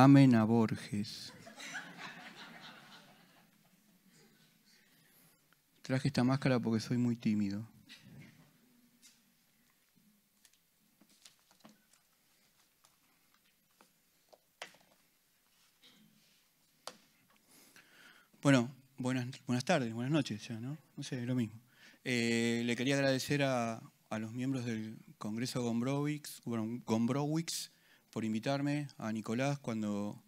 Amen a Borges. Traje esta máscara porque soy muy tímido. Bueno, buenas, buenas tardes, buenas noches ya, ¿no? No sé, lo mismo. Eh, le quería agradecer a, los miembros del Congreso Gombrowicz, Gombrowicz por invitarme, a Nicolás cuando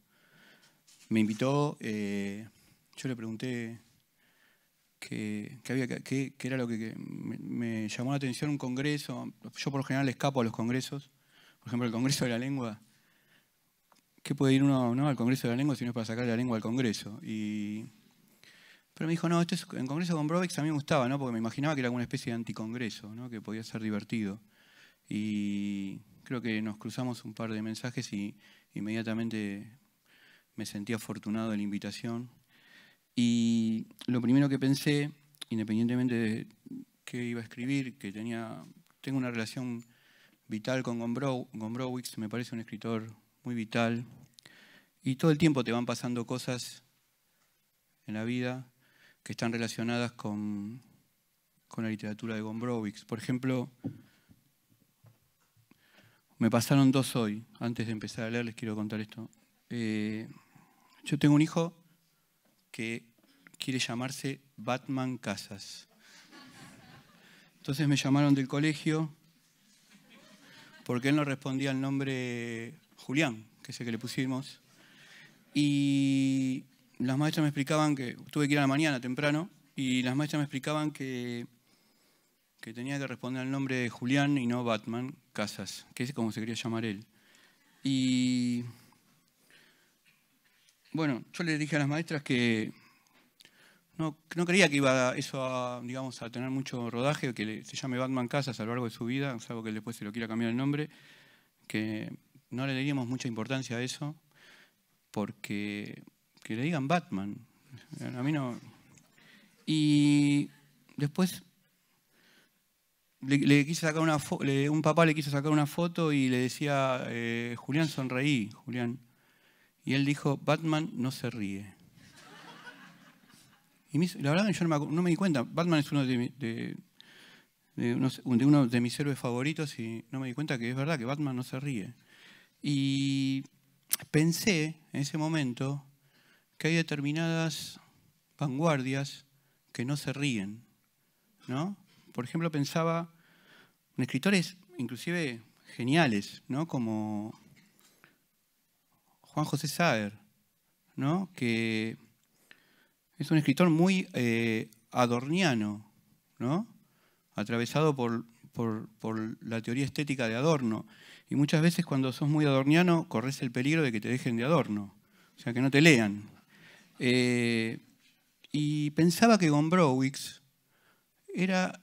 me invitó. Eh, yo le pregunté qué que que, era lo que, me, llamó la atención un congreso. Yo por lo general escapo a los congresos. Por ejemplo, el Congreso de la Lengua. ¿Qué puede ir uno ¿no? al Congreso de la Lengua si no es para sacar la lengua al Congreso? Y, pero me dijo, no, esto es, en Congreso con Brovex a mí me gustaba, porque me imaginaba que era una especie de anticongreso, que podía ser divertido. Y creo que nos cruzamos un par de mensajes y inmediatamente me sentí afortunado de la invitación. Y lo primero que pensé, independientemente de qué iba a escribir, que tenía, tengo una relación vital con Gombrowicz, me parece un escritor muy vital. Y todo el tiempo te van pasando cosas en la vida que están relacionadas con, con la literatura de Gombrowicz. Por ejemplo, me pasaron dos hoy. Antes de empezar a leer les quiero contar esto. Eh, yo tengo un hijo que quiere llamarse Batman Casas. Entonces me llamaron del colegio porque él no respondía al nombre Julián, que es el que le pusimos. Y las maestras me explicaban que, tuve que ir a la mañana temprano, y las maestras me explicaban que, que tenía que responder al nombre Julián y no Batman, Casas, que es como se quería llamar él. Y bueno, yo le dije a las maestras que no, creía que iba eso a, digamos, a tener mucho rodaje, que se llame Batman Casas a lo largo de su vida, salvo que después se lo quiera cambiar el nombre, que no le daríamos mucha importancia a eso, porque que le digan Batman, a mí no. Y después le, sacar un papá le quiso sacar una foto y le decía, eh, Julián, sonreí, Julián. Y él dijo, Batman no se ríe. Y la verdad yo no me, no me, di cuenta, Batman es uno de, de, uno de mis héroes favoritos y no me di cuenta que es verdad que Batman no se ríe. Y pensé en ese momento que hay determinadas vanguardias que no se ríen, ¿no? por ejemplo, pensaba en escritores inclusive geniales, ¿no? Como Juan José Saer, ¿no? Que es un escritor muy eh, adorniano, ¿no? Atravesado por, la teoría estética de Adorno. Y muchas veces cuando sos muy adorniano corres el peligro de que te dejen de Adorno, o sea, que no te lean. Eh, y pensaba que Gombrowicz era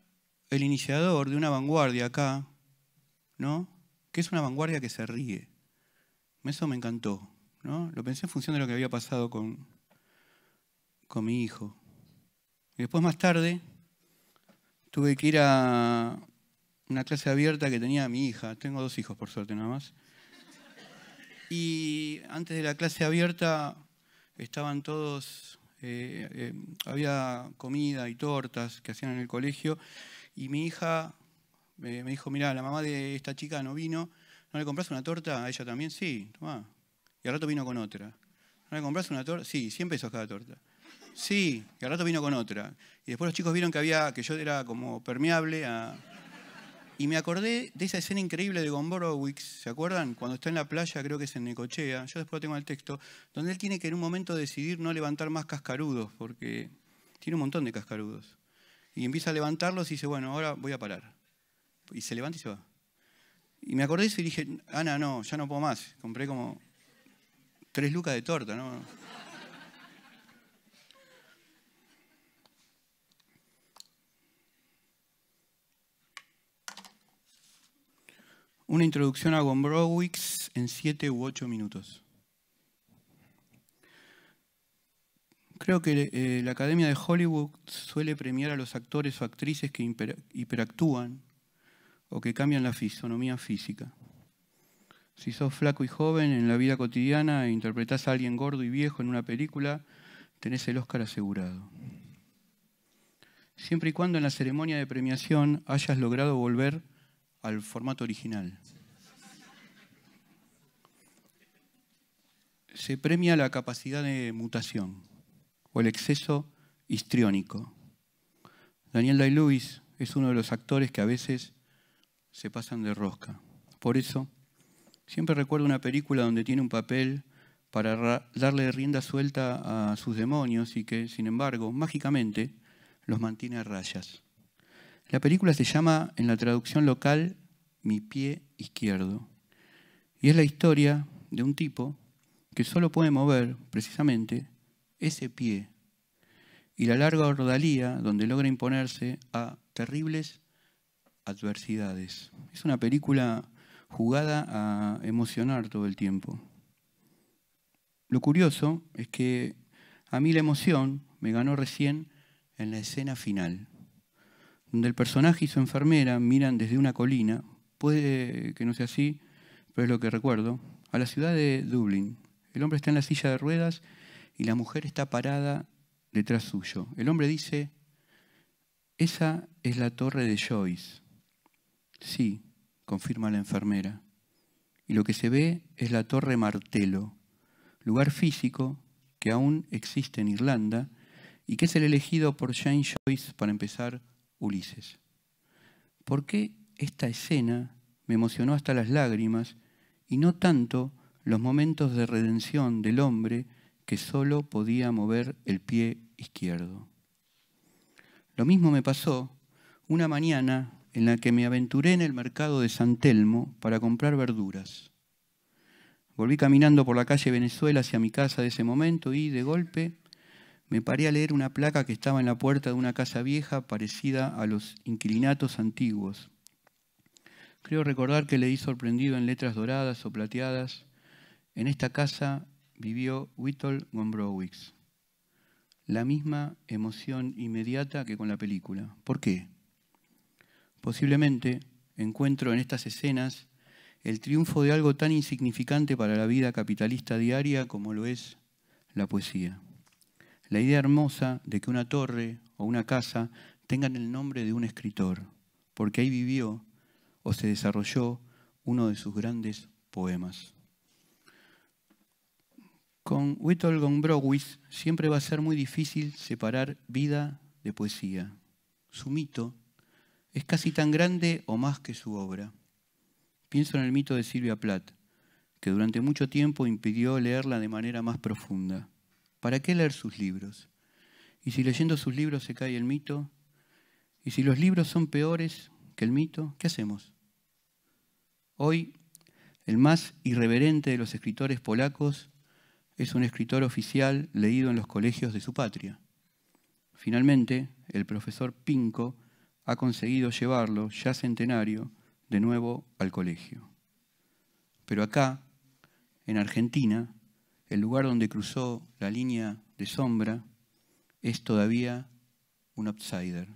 el iniciador de una vanguardia acá, ¿no? Que es una vanguardia que se ríe. Eso me encantó, ¿no? Lo pensé en función de lo que había pasado con, con mi hijo. Y después más tarde tuve que ir a una clase abierta que tenía mi hija. Tengo dos hijos, por suerte, nada más. Y antes de la clase abierta estaban todos, eh, eh, había comida y tortas que hacían en el colegio y mi hija eh, me dijo, mira, la mamá de esta chica no vino, ¿no le compras una torta a ella también? Sí, toma. Y al rato vino con otra. ¿No le compraste una torta? Sí, 100 pesos cada torta. Sí, y al rato vino con otra. Y después los chicos vieron que había, que yo era como permeable a... Y me acordé de esa escena increíble de Gomborowicz, ¿se acuerdan? Cuando está en la playa, creo que es en Necochea, yo después lo tengo el texto, donde él tiene que en un momento decidir no levantar más cascarudos, porque tiene un montón de cascarudos. Y empieza a levantarlos y dice, bueno, ahora voy a parar. Y se levanta y se va. Y me acordé de eso y dije, Ana, no, ya no puedo más. Compré como tres lucas de torta, ¿no? Una introducción a Gombrowicz en siete u ocho minutos. Creo que eh, la Academia de Hollywood suele premiar a los actores o actrices que hiperactúan o que cambian la fisonomía física. Si sos flaco y joven en la vida cotidiana e interpretás a alguien gordo y viejo en una película, tenés el Oscar asegurado. Siempre y cuando en la ceremonia de premiación hayas logrado volver al formato original. Se premia la capacidad de mutación o el exceso histriónico. Daniel Day-Lewis es uno de los actores que a veces se pasan de rosca. Por eso, siempre recuerdo una película donde tiene un papel para darle rienda suelta a sus demonios y que, sin embargo, mágicamente los mantiene a rayas. La película se llama, en la traducción local, Mi pie izquierdo. Y es la historia de un tipo que solo puede mover, precisamente, ese pie y la larga ordalía donde logra imponerse a terribles adversidades. Es una película jugada a emocionar todo el tiempo. Lo curioso es que a mí la emoción me ganó recién en la escena final, donde el personaje y su enfermera miran desde una colina, puede que no sea así, pero es lo que recuerdo, a la ciudad de Dublín. El hombre está en la silla de ruedas y la mujer está parada detrás suyo. El hombre dice, esa es la torre de Joyce. Sí, confirma la enfermera. Y lo que se ve es la torre Martelo, lugar físico que aún existe en Irlanda y que es el elegido por Jane Joyce para empezar Ulises. ¿Por qué esta escena me emocionó hasta las lágrimas y no tanto los momentos de redención del hombre que solo podía mover el pie izquierdo. Lo mismo me pasó una mañana en la que me aventuré en el mercado de San Telmo para comprar verduras. Volví caminando por la calle Venezuela hacia mi casa de ese momento y, de golpe, me paré a leer una placa que estaba en la puerta de una casa vieja parecida a los inquilinatos antiguos. Creo recordar que leí sorprendido en letras doradas o plateadas, en esta casa vivió Whittle Gombrowicz. La misma emoción inmediata que con la película. ¿Por qué? Posiblemente encuentro en estas escenas el triunfo de algo tan insignificante para la vida capitalista diaria como lo es la poesía. La idea hermosa de que una torre o una casa tengan el nombre de un escritor, porque ahí vivió o se desarrolló uno de sus grandes poemas. Con Whittle Gombrowicz siempre va a ser muy difícil separar vida de poesía. Su mito es casi tan grande o más que su obra. Pienso en el mito de Silvia Plath, que durante mucho tiempo impidió leerla de manera más profunda. ¿Para qué leer sus libros? ¿Y si leyendo sus libros se cae el mito? ¿Y si los libros son peores que el mito? ¿Qué hacemos? Hoy, el más irreverente de los escritores polacos es un escritor oficial leído en los colegios de su patria. Finalmente, el profesor Pinco ha conseguido llevarlo, ya centenario, de nuevo al colegio. Pero acá, en Argentina, el lugar donde cruzó la línea de sombra es todavía un outsider,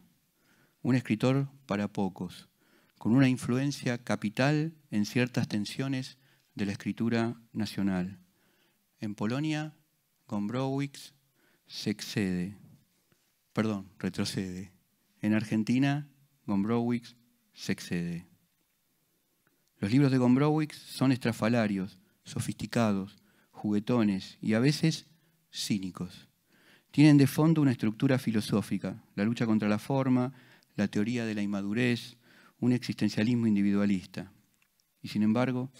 un escritor para pocos, con una influencia capital en ciertas tensiones de la escritura nacional en Polonia, Gombrowicz se excede, perdón, retrocede. En Argentina, Gombrowicz se excede. Los libros de Gombrowicz son estrafalarios, sofisticados, juguetones y a veces cínicos. Tienen de fondo una estructura filosófica, la lucha contra la forma, la teoría de la inmadurez, un existencialismo individualista. Y sin embargo,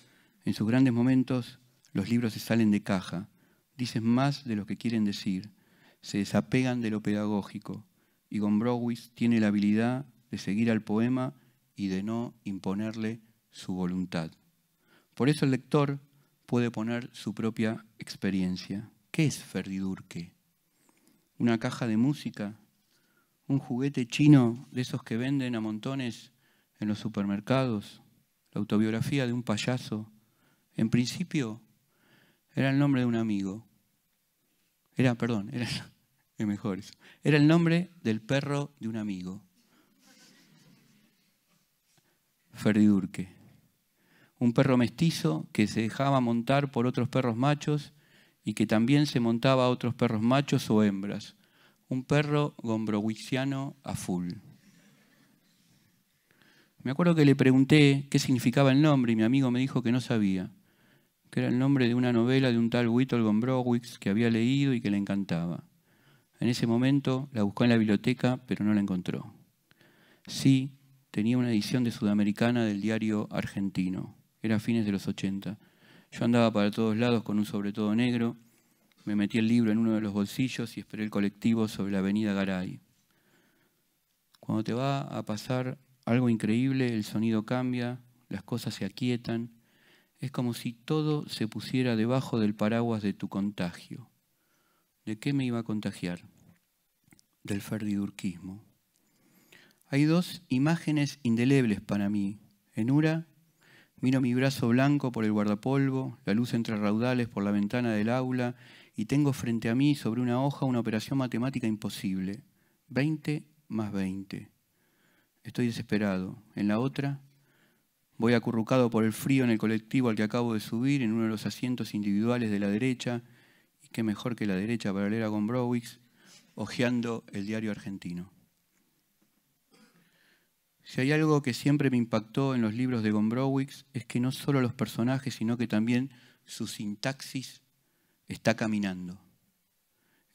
en sus grandes momentos los libros se salen de caja, dicen más de lo que quieren decir, se desapegan de lo pedagógico, y Gombrowicz tiene la habilidad de seguir al poema y de no imponerle su voluntad. Por eso el lector puede poner su propia experiencia. ¿Qué es Ferdidurque? ¿Una caja de música? ¿Un juguete chino de esos que venden a montones en los supermercados? ¿La autobiografía de un payaso? En principio, era el nombre de un amigo. Era, perdón, era, mejor Era el nombre del perro de un amigo. Ferdidurque. Un perro mestizo que se dejaba montar por otros perros machos y que también se montaba a otros perros machos o hembras. Un perro gombrowiciano a full. Me acuerdo que le pregunté qué significaba el nombre y mi amigo me dijo que no sabía que era el nombre de una novela de un tal Whittle Gombrowicz que había leído y que le encantaba. En ese momento la buscó en la biblioteca, pero no la encontró. Sí, tenía una edición de Sudamericana del diario argentino. Era fines de los 80. Yo andaba para todos lados con un sobre todo negro, me metí el libro en uno de los bolsillos y esperé el colectivo sobre la avenida Garay. Cuando te va a pasar algo increíble, el sonido cambia, las cosas se aquietan, es como si todo se pusiera debajo del paraguas de tu contagio. ¿De qué me iba a contagiar? Del ferdidurquismo. Hay dos imágenes indelebles para mí. En una, miro mi brazo blanco por el guardapolvo, la luz entre raudales por la ventana del aula y tengo frente a mí sobre una hoja una operación matemática imposible. 20 más 20. Estoy desesperado. En la otra, Voy acurrucado por el frío en el colectivo al que acabo de subir, en uno de los asientos individuales de la derecha, y qué mejor que la derecha para leer a Gombrowicz, hojeando el diario argentino. Si hay algo que siempre me impactó en los libros de Gombrowicz es que no solo los personajes, sino que también su sintaxis está caminando.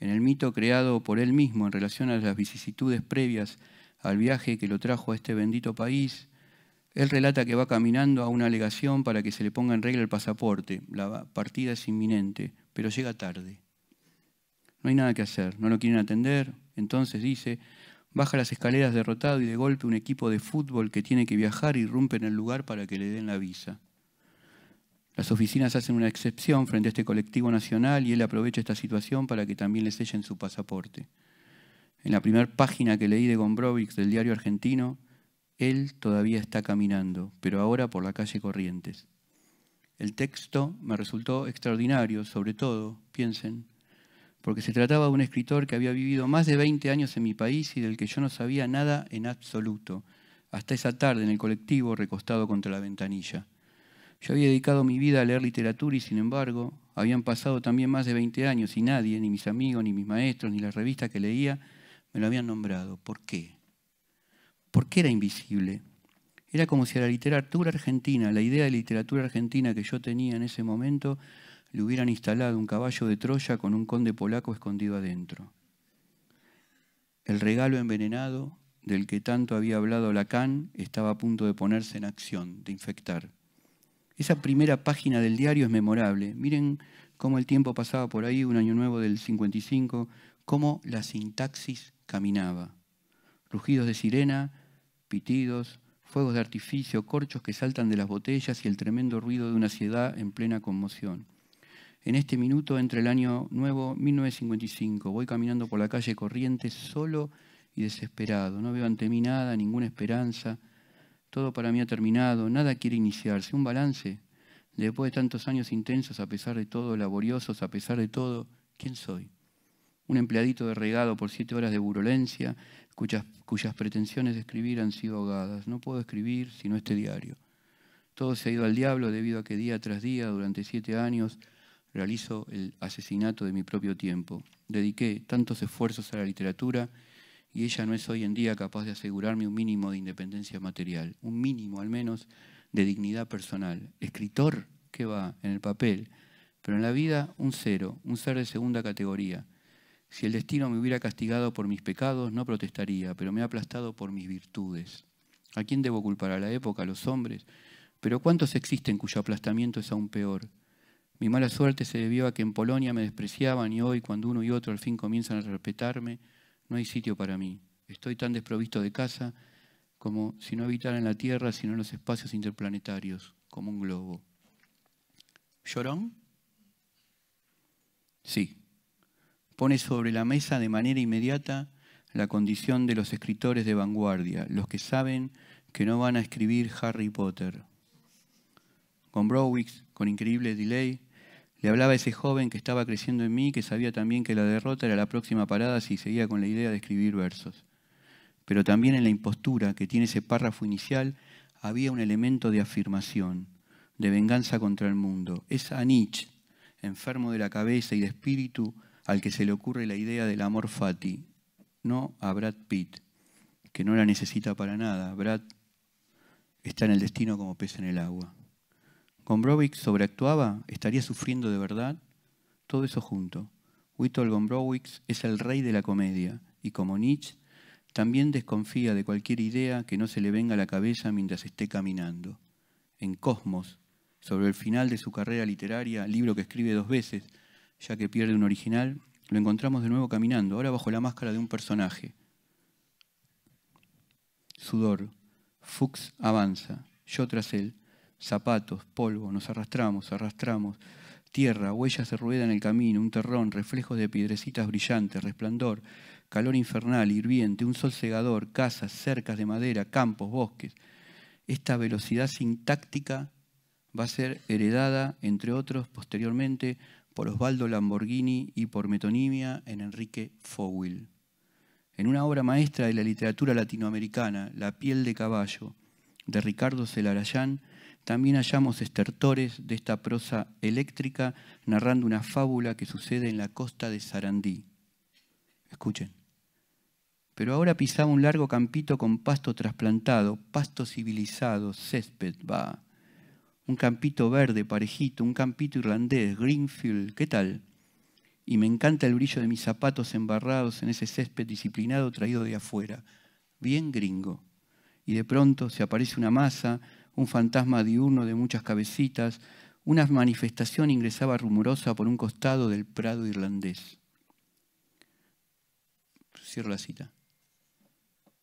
En el mito creado por él mismo en relación a las vicisitudes previas al viaje que lo trajo a este bendito país, él relata que va caminando a una alegación para que se le ponga en regla el pasaporte. La partida es inminente, pero llega tarde. No hay nada que hacer, no lo quieren atender. Entonces dice, baja las escaleras derrotado y de golpe un equipo de fútbol que tiene que viajar irrumpe en el lugar para que le den la visa. Las oficinas hacen una excepción frente a este colectivo nacional y él aprovecha esta situación para que también le sellen su pasaporte. En la primera página que leí de Gombrowicz del diario argentino, él todavía está caminando, pero ahora por la calle Corrientes. El texto me resultó extraordinario, sobre todo, piensen, porque se trataba de un escritor que había vivido más de 20 años en mi país y del que yo no sabía nada en absoluto, hasta esa tarde en el colectivo recostado contra la ventanilla. Yo había dedicado mi vida a leer literatura y, sin embargo, habían pasado también más de 20 años y nadie, ni mis amigos, ni mis maestros, ni las revistas que leía, me lo habían nombrado. ¿Por qué? qué era invisible. Era como si a la literatura argentina, la idea de literatura argentina que yo tenía en ese momento, le hubieran instalado un caballo de Troya con un conde polaco escondido adentro. El regalo envenenado del que tanto había hablado Lacan estaba a punto de ponerse en acción, de infectar. Esa primera página del diario es memorable. Miren cómo el tiempo pasaba por ahí, un año nuevo del 55, cómo la sintaxis caminaba rugidos de sirena, pitidos, fuegos de artificio, corchos que saltan de las botellas y el tremendo ruido de una ciudad en plena conmoción. En este minuto, entre el año nuevo 1955, voy caminando por la calle corriente, solo y desesperado. No veo ante mí nada, ninguna esperanza. Todo para mí ha terminado, nada quiere iniciarse. Un balance. Después de tantos años intensos, a pesar de todo, laboriosos, a pesar de todo, ¿quién soy? un empleadito de regado por siete horas de burulencia, cuyas, pretensiones de escribir han sido ahogadas. No puedo escribir sino este diario. Todo se ha ido al diablo debido a que día tras día, durante siete años, realizo el asesinato de mi propio tiempo. Dediqué tantos esfuerzos a la literatura y ella no es hoy en día capaz de asegurarme un mínimo de independencia material, un mínimo al menos de dignidad personal. Escritor que va en el papel, pero en la vida un cero, un ser de segunda categoría si el destino me hubiera castigado por mis pecados, no protestaría, pero me ha aplastado por mis virtudes. ¿A quién debo culpar? ¿A la época? ¿A los hombres? Pero ¿cuántos existen cuyo aplastamiento es aún peor? Mi mala suerte se debió a que en Polonia me despreciaban y hoy, cuando uno y otro al fin comienzan a respetarme, no hay sitio para mí. Estoy tan desprovisto de casa como si no habitara en la Tierra, sino en los espacios interplanetarios, como un globo. ¿Llorón? Sí pone sobre la mesa de manera inmediata la condición de los escritores de vanguardia, los que saben que no van a escribir Harry Potter. Con Browicks, con increíble delay, le hablaba a ese joven que estaba creciendo en mí, que sabía también que la derrota era la próxima parada si seguía con la idea de escribir versos. Pero también en la impostura que tiene ese párrafo inicial había un elemento de afirmación, de venganza contra el mundo. Es a Nietzsche, enfermo de la cabeza y de espíritu, al que se le ocurre la idea del amor fati, no a Brad Pitt, que no la necesita para nada. Brad está en el destino como pez en el agua. Gombrowicz sobreactuaba, estaría sufriendo de verdad, todo eso junto. Whittle Gombrowicz es el rey de la comedia y como Nietzsche también desconfía de cualquier idea que no se le venga a la cabeza mientras esté caminando. En Cosmos, sobre el final de su carrera literaria, libro que escribe dos veces, ya que pierde un original, lo encontramos de nuevo caminando, ahora bajo la máscara de un personaje. Sudor. Fuchs avanza, yo tras él. Zapatos, polvo, nos arrastramos, arrastramos. Tierra, huellas de rueda en el camino, un terrón, reflejos de piedrecitas brillantes, resplandor, calor infernal, hirviente, un sol cegador, casas, cercas de madera, campos, bosques. Esta velocidad sintáctica va a ser heredada, entre otros, posteriormente por Osvaldo Lamborghini y por metonimia en Enrique Fowell. En una obra maestra de la literatura latinoamericana, La piel de caballo, de Ricardo Celarayán, también hallamos estertores de esta prosa eléctrica narrando una fábula que sucede en la costa de Sarandí. Escuchen. Pero ahora pisaba un largo campito con pasto trasplantado, pasto civilizado, césped, va un campito verde, parejito, un campito irlandés, Greenfield, ¿qué tal? Y me encanta el brillo de mis zapatos embarrados en ese césped disciplinado traído de afuera, bien gringo. Y de pronto se aparece una masa, un fantasma diurno de muchas cabecitas, una manifestación ingresaba rumorosa por un costado del prado irlandés. Cierro la cita.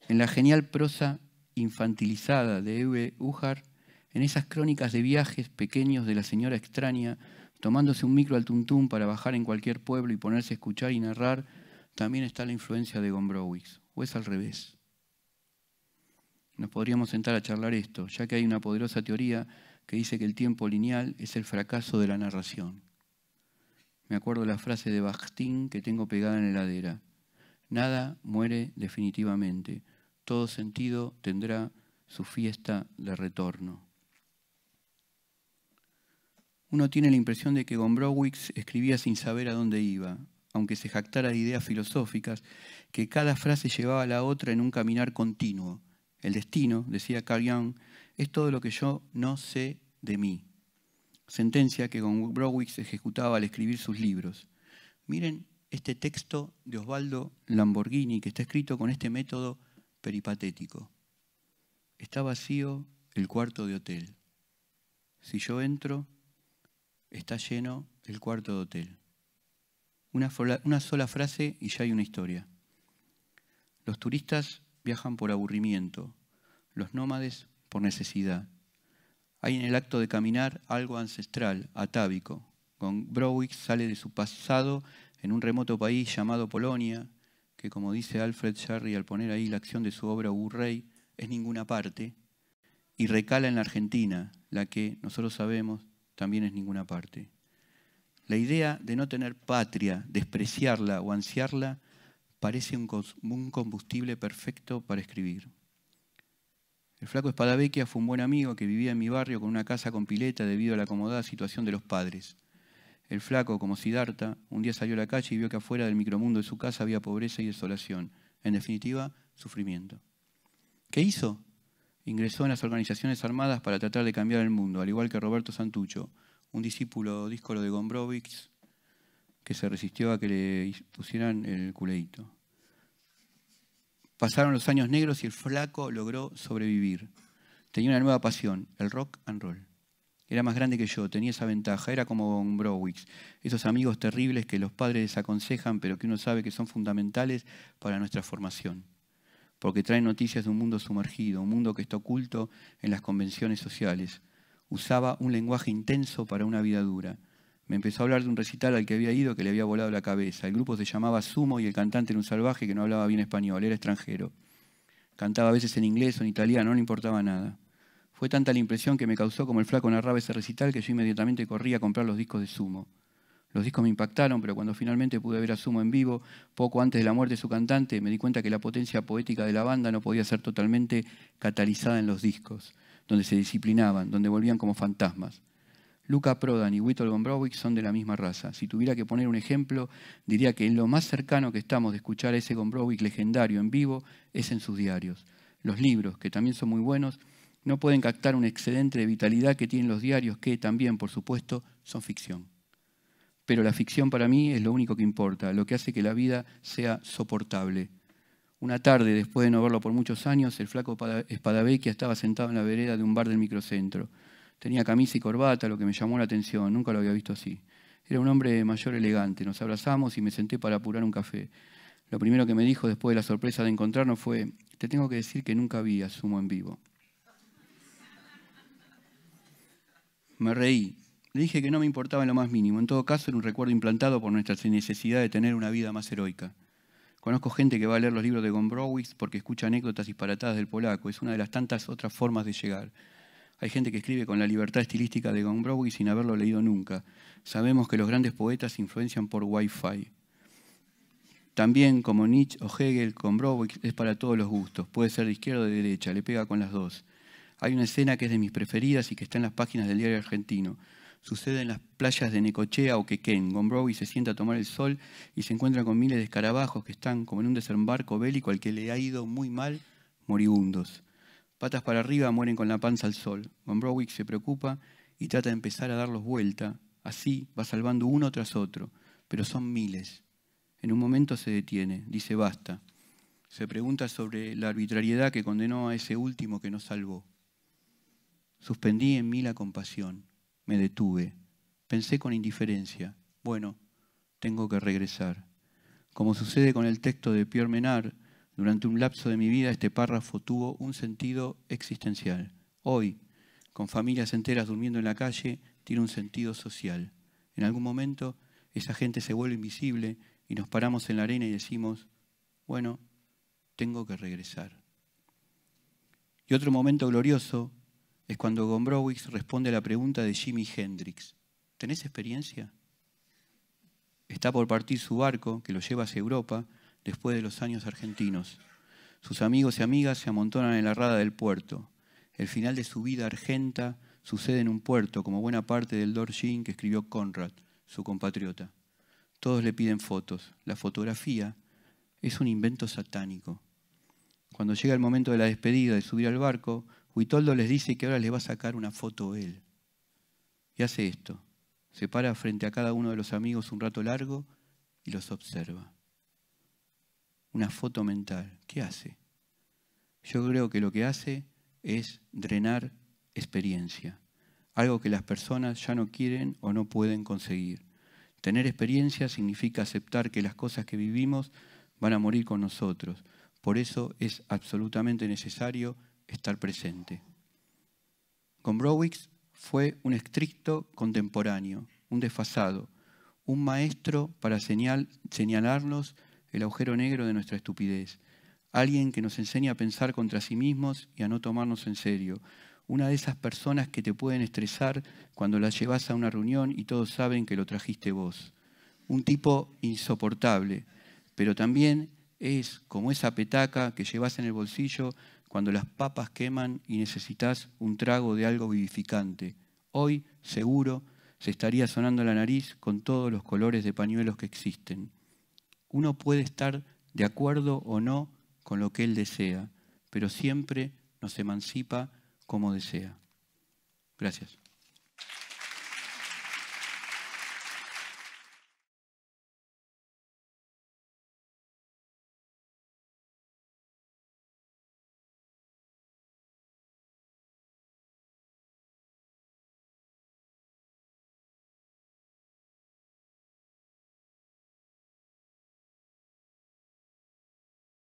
En la genial prosa infantilizada de E. Ujar, en esas crónicas de viajes pequeños de la señora extraña, tomándose un micro al tuntún para bajar en cualquier pueblo y ponerse a escuchar y narrar, también está la influencia de Gombrowicz. ¿O es al revés? Nos podríamos sentar a charlar esto, ya que hay una poderosa teoría que dice que el tiempo lineal es el fracaso de la narración. Me acuerdo la frase de Bachtin que tengo pegada en la heladera. Nada muere definitivamente. Todo sentido tendrá su fiesta de retorno. Uno tiene la impresión de que Gombrowicz escribía sin saber a dónde iba, aunque se jactara de ideas filosóficas, que cada frase llevaba a la otra en un caminar continuo. El destino, decía Carl es todo lo que yo no sé de mí. Sentencia que Gombrowicz ejecutaba al escribir sus libros. Miren este texto de Osvaldo Lamborghini que está escrito con este método peripatético. Está vacío el cuarto de hotel. Si yo entro, está lleno el cuarto de hotel. Una, sola frase y ya hay una historia. Los turistas viajan por aburrimiento, los nómades por necesidad. Hay en el acto de caminar algo ancestral, atávico. Con Browick sale de su pasado en un remoto país llamado Polonia, que como dice Alfred Sherry al poner ahí la acción de su obra Urrey, es ninguna parte, y recala en la Argentina, la que nosotros sabemos también es ninguna parte. La idea de no tener patria, despreciarla o ansiarla, parece un combustible perfecto para escribir. El flaco Espadavecchia fue un buen amigo que vivía en mi barrio con una casa con pileta debido a la acomodada situación de los padres. El flaco, como Sidarta, un día salió a la calle y vio que afuera del micromundo de su casa había pobreza y desolación. En definitiva, sufrimiento. ¿Qué hizo? Ingresó en las organizaciones armadas para tratar de cambiar el mundo, al igual que Roberto Santucho, un discípulo díscolo de Gombrowicz que se resistió a que le pusieran el culeito. Pasaron los años negros y el flaco logró sobrevivir. Tenía una nueva pasión, el rock and roll. Era más grande que yo, tenía esa ventaja, era como Gombrowicz, esos amigos terribles que los padres desaconsejan, pero que uno sabe que son fundamentales para nuestra formación porque trae noticias de un mundo sumergido, un mundo que está oculto en las convenciones sociales. Usaba un lenguaje intenso para una vida dura. Me empezó a hablar de un recital al que había ido que le había volado la cabeza. El grupo se llamaba Sumo y el cantante era un salvaje que no hablaba bien español, era extranjero. Cantaba a veces en inglés o en italiano, no le importaba nada. Fue tanta la impresión que me causó como el flaco narraba ese recital que yo inmediatamente corrí a comprar los discos de Sumo. Los discos me impactaron, pero cuando finalmente pude ver a Sumo en vivo, poco antes de la muerte de su cantante, me di cuenta que la potencia poética de la banda no podía ser totalmente catalizada en los discos, donde se disciplinaban, donde volvían como fantasmas. Luca Prodan y Whittle von son de la misma raza. Si tuviera que poner un ejemplo, diría que lo más cercano que estamos de escuchar a ese von legendario en vivo es en sus diarios. Los libros, que también son muy buenos, no pueden captar un excedente de vitalidad que tienen los diarios que también, por supuesto, son ficción. Pero la ficción para mí es lo único que importa, lo que hace que la vida sea soportable. Una tarde, después de no verlo por muchos años, el flaco que estaba sentado en la vereda de un bar del microcentro. Tenía camisa y corbata, lo que me llamó la atención, nunca lo había visto así. Era un hombre mayor elegante, nos abrazamos y me senté para apurar un café. Lo primero que me dijo después de la sorpresa de encontrarnos fue, te tengo que decir que nunca vi a Sumo en vivo. Me reí, le dije que no me importaba en lo más mínimo. En todo caso, era un recuerdo implantado por nuestra necesidad de tener una vida más heroica. Conozco gente que va a leer los libros de Gombrowicz porque escucha anécdotas disparatadas del polaco. Es una de las tantas otras formas de llegar. Hay gente que escribe con la libertad estilística de Gombrowicz sin haberlo leído nunca. Sabemos que los grandes poetas se influencian por Wi-Fi. También, como Nietzsche o Hegel, Gombrowicz es para todos los gustos. Puede ser de izquierda o de derecha, le pega con las dos. Hay una escena que es de mis preferidas y que está en las páginas del diario argentino sucede en las playas de Necochea o Quequén. Gombrowicz se sienta a tomar el sol y se encuentra con miles de escarabajos que están como en un desembarco bélico al que le ha ido muy mal, moribundos. Patas para arriba mueren con la panza al sol. Gombrowicz se preocupa y trata de empezar a darlos vuelta. Así va salvando uno tras otro, pero son miles. En un momento se detiene, dice basta. Se pregunta sobre la arbitrariedad que condenó a ese último que nos salvó. Suspendí en mí la compasión me detuve. Pensé con indiferencia. Bueno, tengo que regresar. Como sucede con el texto de Pierre Menard, durante un lapso de mi vida este párrafo tuvo un sentido existencial. Hoy, con familias enteras durmiendo en la calle, tiene un sentido social. En algún momento esa gente se vuelve invisible y nos paramos en la arena y decimos, bueno, tengo que regresar. Y otro momento glorioso es cuando Gombrowicz responde a la pregunta de Jimi Hendrix. ¿Tenés experiencia? Está por partir su barco, que lo lleva hacia Europa, después de los años argentinos. Sus amigos y amigas se amontonan en la rada del puerto. El final de su vida argenta sucede en un puerto, como buena parte del Dorjin que escribió Conrad, su compatriota. Todos le piden fotos. La fotografía es un invento satánico. Cuando llega el momento de la despedida, de subir al barco, Huitoldo les dice que ahora les va a sacar una foto él. Y hace esto. Se para frente a cada uno de los amigos un rato largo y los observa. Una foto mental. ¿Qué hace? Yo creo que lo que hace es drenar experiencia. Algo que las personas ya no quieren o no pueden conseguir. Tener experiencia significa aceptar que las cosas que vivimos van a morir con nosotros. Por eso es absolutamente necesario estar presente. Con Browicks fue un estricto contemporáneo, un desfasado, un maestro para señalarnos el agujero negro de nuestra estupidez, alguien que nos enseña a pensar contra sí mismos y a no tomarnos en serio, una de esas personas que te pueden estresar cuando las llevas a una reunión y todos saben que lo trajiste vos, un tipo insoportable, pero también es como esa petaca que llevas en el bolsillo cuando las papas queman y necesitas un trago de algo vivificante. Hoy, seguro, se estaría sonando la nariz con todos los colores de pañuelos que existen. Uno puede estar de acuerdo o no con lo que él desea, pero siempre nos emancipa como desea. Gracias.